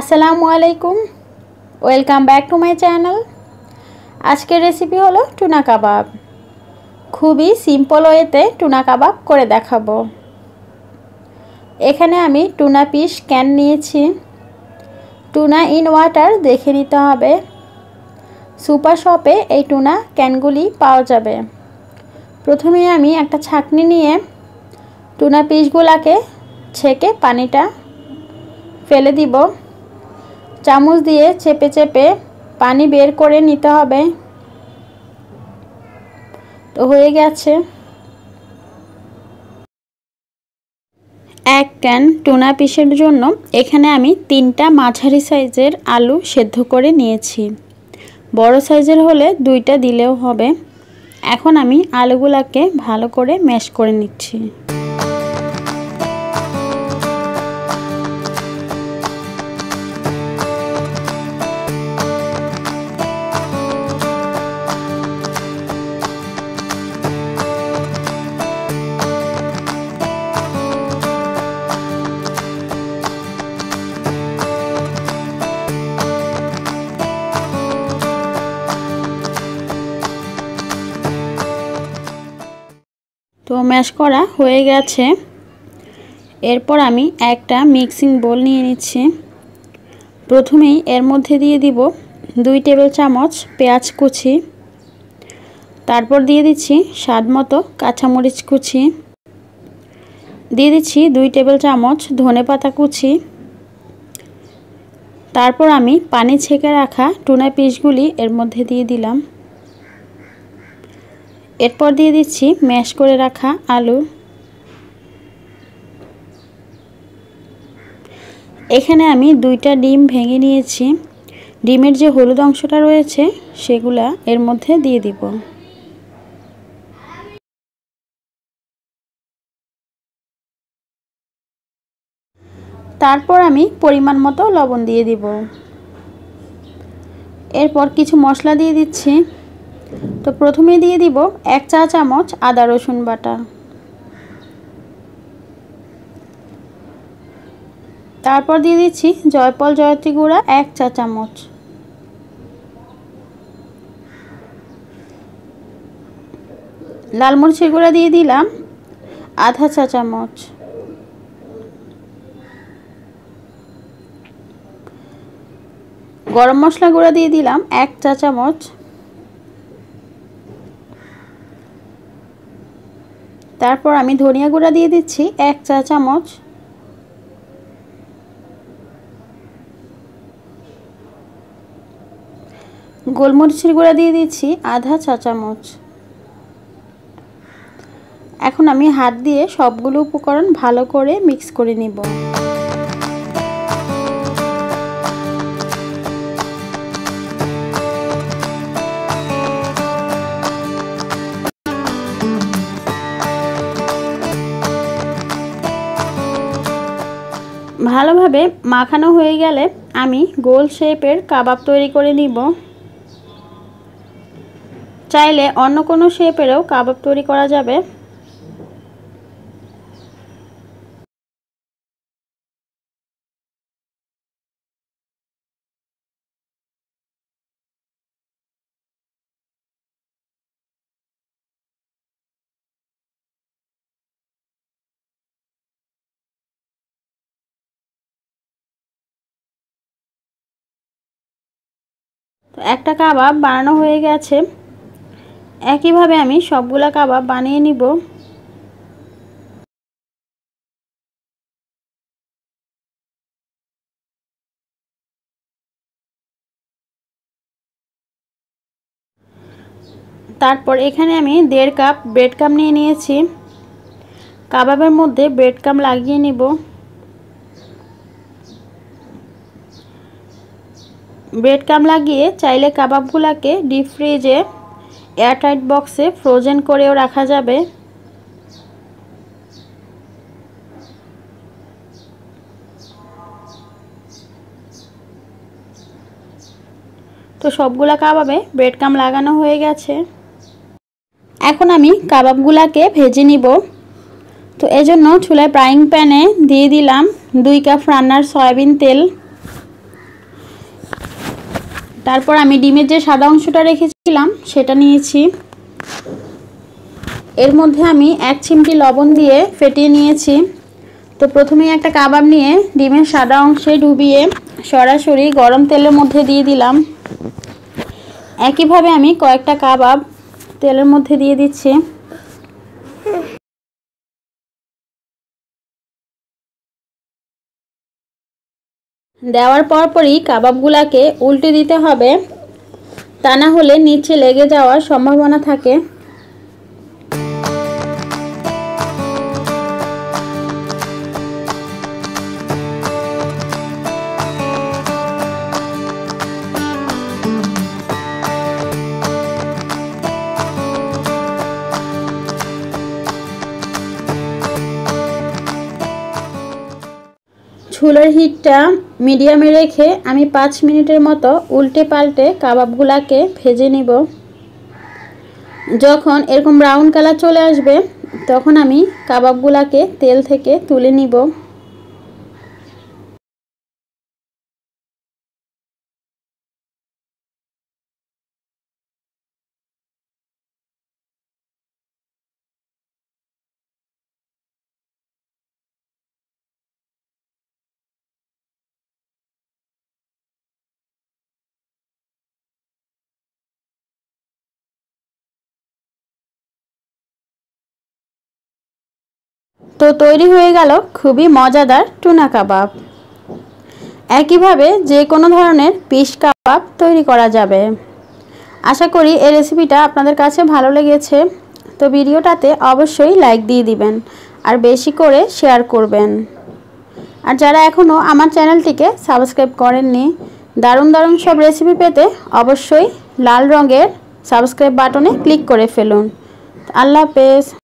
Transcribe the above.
আসসালামু আলাইকুম welcome back to my channel আজকের রেসিপি হলো টুনা কাবাব খুবই সিম্পল ওয়েতে টুনা কাবাব করে দেখাবো এখানে আমি টুনা পিস ক্যান নিয়েছি টুনা ইন ওয়াটার দেখে নিতে হবে সুপার শপে এই টুনা ক্যানগুলি পাওয়া যাবে প্রথমে আমি একটা ছাঁকনি নিয়ে টুনা পিসগুলাকে ছেঁকে পানিটা ফেলে দিব চামচ দিয়ে চেপে চেপে পানি বের করে নিতে হবে তো হয়ে গেছে এক ক্যান টুনা পিসের জন্য এখানে আমি তিনটা মাঝারি সাইজের আলু সেদ্ধ করে নিয়েছি বড় সাইজের হলে দুইটা দিলেও হবে এখন আমি আলুগুলাকে ভালো করে ম্যাশ করে নিচ্ছি তো ম্যাশ করা হয়ে গেছে এরপর আমি একটা মিক্সিং বোল নিয়ে নিচ্ছি প্রথমেই এর মধ্যে দিয়ে দিব দুই টেবিল চামচ পেঁয়াজ কুচি তারপর দিয়ে দিচ্ছি স্বাদ মতো কাঁচামরিচ কুচি দিয়ে দিচ্ছি দুই টেবিল চামচ ধনে পাতা কুচি তারপর আমি পানি ছেঁকে রাখা টুনা পিসগুলি এর মধ্যে দিয়ে দিলাম এরপর দিয়ে দিচ্ছি ম্যাশ করে রাখা আলু এখানে আমি দুইটা ডিম ভেঙে নিয়েছি ডিমের যে হলুদ অংশটা রয়েছে সেগুলা এর মধ্যে দিয়ে দিব তারপর আমি পরিমাণ মতো লবণ দিয়ে দিব এরপর কিছু মশলা দিয়ে দিচ্ছি তো প্রথমে দিয়ে দিব এক চা চামচ আদা রসুন বাটা তারপর দিয়ে দিচ্ছি জয়পল জয়ত্রী গুঁড়া এক চা চামচ লালমরিচের গুঁড়া দিয়ে দিলাম আধা চা চামচ গরম মশলা গুঁড়া দিয়ে দিলাম এক চা চামচ তারপর আমি ধনিয়া গুঁড়া দিয়ে দিচ্ছি এক চা চামচ গোলমরিচের গুঁড়া দিয়ে দিচ্ছি আধা চা চামচ এখন আমি হাত দিয়ে সবগুলো উপকরণ ভালো করে মিক্স করে নিব ভালোভাবে মাখানো হয়ে গেলে আমি গোল শেপের কাবাব তৈরি করে নিব চাইলে অন্য কোনো শেপেরও কাবাব তৈরি করা যাবে একটা কাবাব বানানো হয়ে গেছে একইভাবে আমি সবগুলা কাবাব বানিয়ে নিব তারপর এখানে আমি দেড় কাপ ব্রেড কাম নিয়ে নিয়েছি কাবাবের মধ্যে ব্রেড কাম লাগিয়ে নিব ব্রেড কাম লাগিয়ে চাইলে কাবাবগুলোকে ডিপ ফ্রিজে এয়ারটাইট বক্সে ফ্রোজেন করেও রাখা যাবে তো সবগুলা কাবাবে ব্রেড কাম লাগানো হয়ে গেছে এখন আমি কাবাবগুলাকে ভেজে নিব তো এজন্য চুলায় ফ্রাইং প্যানে দিয়ে দিলাম দুই কাপ রান্নার সয়াবিন তেল তারপর আমি ডিমের যে সাদা অংশটা রেখেছিলাম সেটা নিয়েছি এর মধ্যে আমি এক চিমটি লবণ দিয়ে ফেটিয়ে নিয়েছি তো প্রথমেই একটা কাবাব নিয়ে ডিমের সাদা অংশে ডুবিয়ে সরাসরি গরম তেলের মধ্যে দিয়ে দিলাম একইভাবে আমি কয়েকটা কাবাব তেলের মধ্যে দিয়ে দিচ্ছি দেওয়ার পরপরই কাবাবগুলাকে উল্টে দিতে হবে তা না হলে নিচে লেগে যাওয়ার সম্ভাবনা থাকে চুলার হিটটা মিডিয়ামে রেখে আমি পাঁচ মিনিটের মতো উল্টে পাল্টে কাবাবগুলাকে ভেজে নিব যখন এরকম ব্রাউন কালার চলে আসবে তখন আমি কাবাবগুলাকে তেল থেকে তুলে নিব তো তৈরি হয়ে গেল খুবই মজাদার টুনা কাবাব একইভাবে যে কোনো ধরনের পিস কাবাব তৈরি করা যাবে আশা করি এই রেসিপিটা আপনাদের কাছে ভালো লেগেছে তো ভিডিওটাতে অবশ্যই লাইক দিয়ে দিবেন আর বেশি করে শেয়ার করবেন আর যারা এখনও আমার চ্যানেলটিকে সাবস্ক্রাইব করেননি দারুণ দারুণ সব রেসিপি পেতে অবশ্যই লাল রঙের সাবস্ক্রাইব বাটনে ক্লিক করে ফেলুন আল্লাহ হাফেজ